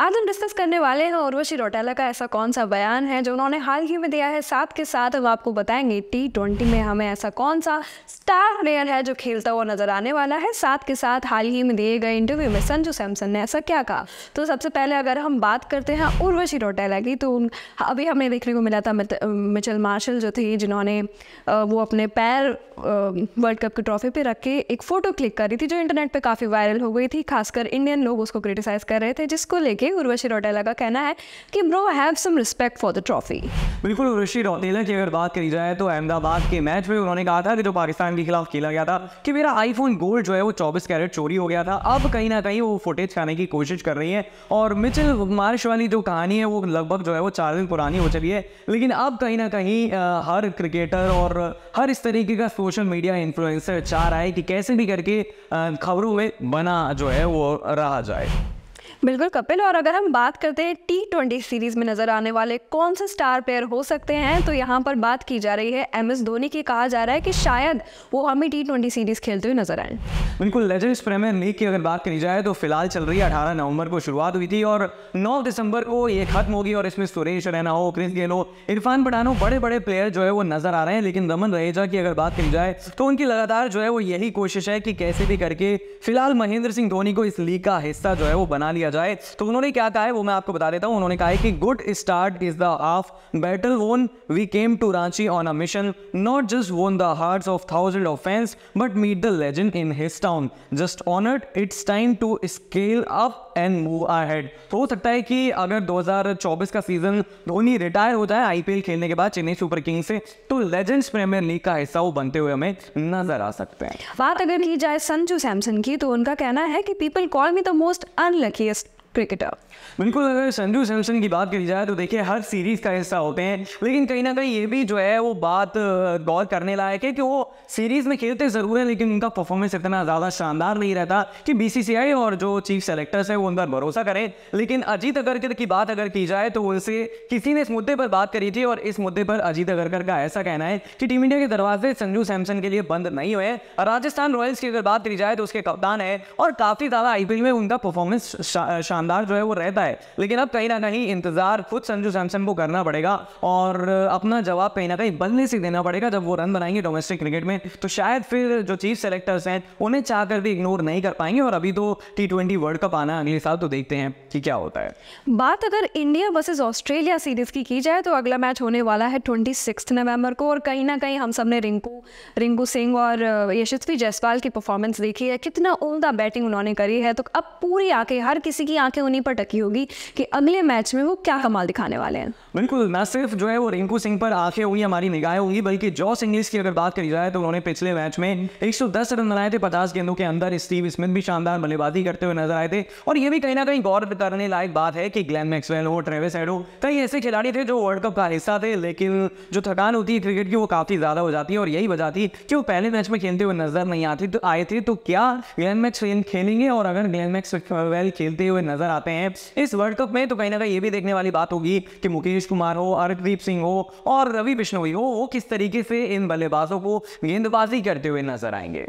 आज हम डिस्कस करने वाले हैं उर्वशी रौटेला का ऐसा कौन सा बयान है जो उन्होंने हाल ही में दिया है साथ के साथ हम आपको बताएंगे टी ट्वेंटी में हमें ऐसा कौन सा स्टार प्लेयर है जो खेलता हुआ नजर आने वाला है साथ के साथ हाल ही में दिए गए इंटरव्यू में संजू सैमसन ने ऐसा क्या कहा तो सबसे पहले अगर हम बात करते हैं उर्वशी रौटेला की तो अभी हमें देखने को मिला था मिचल मार्शल जो थी जिन्होंने वो अपने पैर वर्ल्ड कप की ट्रॉफी पर रख के एक फ़ोटो क्लिक करी थी जो इंटरनेट पर काफ़ी वायरल हो गई थी खासकर इंडियन लोग उसको क्रिटिसाइज़ कर रहे थे जिसको लेके रखेंगे उर्वशी रौटेला का कहना है कि bro have some respect for the trophy बिल्कुल उर्वशी रौटेला की अगर बात करी जाए तो अहमदाबाद के मैच में उन्होंने कहा था कि जो पाकिस्तान के खिलाफ खेला गया था कि मेरा आईफोन गोल्ड जो है वो चौबीस कैरेट चोरी हो गया था अब कहीं ना कहीं वो फुटेज खाने की कोशिश कर रही है और मिचिल मार्श वाली जो कहानी है वो लगभग जो है वो चार दिन पुरानी हो चली है लेकिन अब कहीं ना कहीं हर क्रिकेटर और हर इस तरीके का सोशल मीडिया इन्फ्लुएंसर चाह रहा है कि कैसे भी करके खबरों में बना जो है वो रहा जाए बिल्कुल कपिल और अगर हम बात करते हैं टी ट्वेंटी सीरीज में नजर आने वाले कौन से स्टार प्लेयर हो सकते हैं तो यहाँ पर बात की जा रही है एम एस धोनी की कहा जा रहा है कि शायद वो हमें टी ट्वेंटी सीरीज खेलते हुए नजर आए बिल्कुल लेजेंड्स प्रीमियर लीग की अगर बात करी जाए तो फिलहाल चल रही है अठारह नवंबर को शुरुआत हुई थी और नौ दिसंबर को ये खत्म होगी और इसमें सुरेश रैना हो क्रिस गेल हो इरफान पठानो बड़े बड़े प्लेयर जो है वो नजर आ रहे हैं लेकिन रमन रहेजा की अगर बात करी जाए तो उनकी लगातार जो है वो यही कोशिश है कि कैसे भी करके फिलहाल महेंद्र सिंह धोनी को इस लीग का हिस्सा जो है वो बना लिया किया जाए तो उन्होंने क्या कहा है वो मैं आपको बता देता हूँ उन्होंने कहा है कि good start is the half battle won we came to Ranchi on a mission not just won the heart of thousand of fans but meet the legend in his town just honoured it's time to scale up and move आर Head हो सकता है कि अगर 2024 का season Dhoni retire होता है IPL खेलने के बाद चेन्नई सुपर किंग्स से तो लेजेंड्स प्रीमियर लीग का हिस्सा वो बनते हुए हमें नजर आ सकते हैं बात अगर की जाए संजू सैमसन की तो उनका कहना है कि people call me the most unlucky cricketer बिल्कुल अगर संजू सैमसन की बात की जाए तो देखिए हर सीरीज़ का हिस्सा होते हैं लेकिन कहीं ना कहीं ये भी जो है वो बात गौर करने लायक है कि वो सीरीज़ में खेलते ज़रूर हैं लेकिन उनका परफॉर्मेंस इतना ज़्यादा शानदार नहीं रहता कि बीसीसीआई और जो चीफ सेलेक्टर्स हैं वो उन पर भरोसा करें लेकिन अजीत अगरकर की बात अगर की जाए तो उनसे किसी ने इस मुद्दे पर बात करी थी और इस मुद्दे पर अजीत अगरकर का ऐसा कहना है कि टीम इंडिया के दरवाजे संजू सैमसन के लिए बंद नहीं हुए राजस्थान रॉयल्स की अगर बात की जाए तो उसके कप्तान है और काफ़ी ज़्यादा आईपीएल में उनका परफॉर्मेंस शानदार शानदार जो है वो रहता है लेकिन अब कहीं ना कहीं इंतजार खुद संजू सैमसन को करना पड़ेगा और अपना जवाब कहीं ना कहीं बल्ले से देना पड़ेगा जब वो रन बनाएंगे डोमेस्टिक क्रिकेट में तो शायद फिर जो चीफ सेलेक्टर्स हैं उन्हें चाह कर भी इग्नोर नहीं कर पाएंगे और अभी तो टी वर्ल्ड कप आना अगले साल तो देखते हैं कि क्या होता है बात अगर इंडिया वर्सेज ऑस्ट्रेलिया सीरीज की की जाए तो अगला मैच होने वाला है ट्वेंटी नवंबर को और कहीं ना कहीं हम सब ने रिंकू रिंकू सिंह और यशस्वी जयसवाल की परफॉर्मेंस देखी है कितना उमदा बैटिंग उन्होंने करी है तो अब पूरी आंखें हर किसी की आंखें आंखें उन्हीं पर टकी होगी कि अगले मैच में वो क्या कमाल दिखाने वाले हैं बिल्कुल न सिर्फ जो है वो रिंकू सिंह पर आंखें होंगी हमारी निगाहें होंगी बल्कि जॉस इंग्लिस की अगर बात करी जाए तो उन्होंने पिछले मैच में एक रन बनाए थे पचास गेंदों के अंदर स्टीव स्मिथ भी शानदार बल्लेबाजी करते हुए नजर आए थे और ये भी कहीं ना कहीं गौर करने लायक बात है कि ग्लैन मैक्सवेल हो ट्रेविस हेड हो कई ऐसे खिलाड़ी थे जो वर्ल्ड कप का हिस्सा थे लेकिन जो थकान होती है क्रिकेट की वो काफ़ी ज़्यादा हो जाती है और यही वजह थी कि वो पहले मैच में खेलते हुए नजर नहीं आती तो आए थे तो क्या ग्लैन मैक्सवेल खेलेंगे और अगर ग्लैन मैक्सवेल खेलते हुए नजर नजर आते हैं इस वर्ल्ड कप में तो कहीं ना कहीं ये भी देखने वाली बात होगी कि मुकेश कुमार हो हरदीप सिंह हो और रवि बिश्नोई हो वो किस तरीके से इन बल्लेबाजों को गेंदबाजी करते हुए नजर आएंगे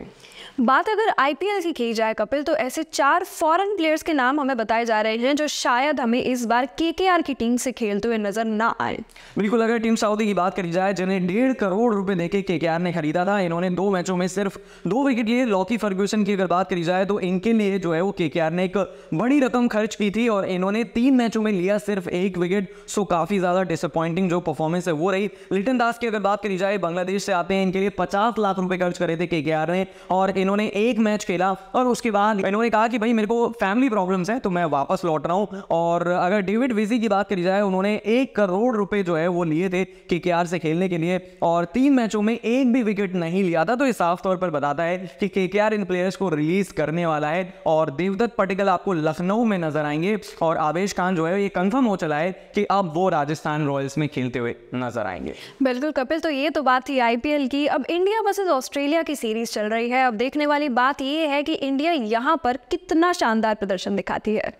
बात अगर आईपीएल की की जाए कपिल तो ऐसे चार फॉरेन प्लेयर्स के नाम हमें बताए जा रहे हैं जो शायद हमें इस बार केकेआर की टीम से खेलते हुए नजर ना आए बिल्कुल अगर टीम सऊदी की बात करी जाए जिन्हें डेढ़ करोड़ रुपए देके केकेआर ने खरीदा था इन्होंने दो मैचों में सिर्फ दो विकेट लिए लॉकी फर्ग्यूसन की अगर बात करी जाए तो इनके लिए जो है वो केकेआर ने एक बड़ी रकम खर्च की थी और इन्होंने तीन मैचों में लिया सिर्फ एक विकेट सो काफ़ी ज़्यादा डिसअपॉइंटिंग जो परफॉर्मेंस है वो रही लिटन दास की अगर बात करी जाए बांग्लादेश से आते हैं इनके लिए पचास लाख रुपए खर्च करे थे के ने और इन्होंने एक मैच खेला और उसके बाद इन्होंने कहा कि भाई मेरे को फैमिली प्रॉब्लम है तो मैं वापस लौट रहा हूँ और अगर डेविड विजी की बात करी जाए उन्होंने एक करोड़ रुपए जो है वो लिए थे के से खेलने के लिए और तीन मैचों में एक भी विकेट नहीं लिया था तो ये साफ तौर पर बताता है कि के इन प्लेयर्स को रिलीज करने वाला है और देवदत्त पटेल आपको लखनऊ में नजर आएंगे और आवेश खान जो है ये कंफर्म हो चला है कि अब वो राजस्थान रॉयल्स में खेलते हुए नजर आएंगे बिल्कुल कपिल तो ये तो बात थी आईपीएल की अब इंडिया वर्सेज ऑस्ट्रेलिया की सीरीज चल रही है अब देखने वाली बात ये है कि इंडिया यहाँ पर कितना शानदार प्रदर्शन दिखाती है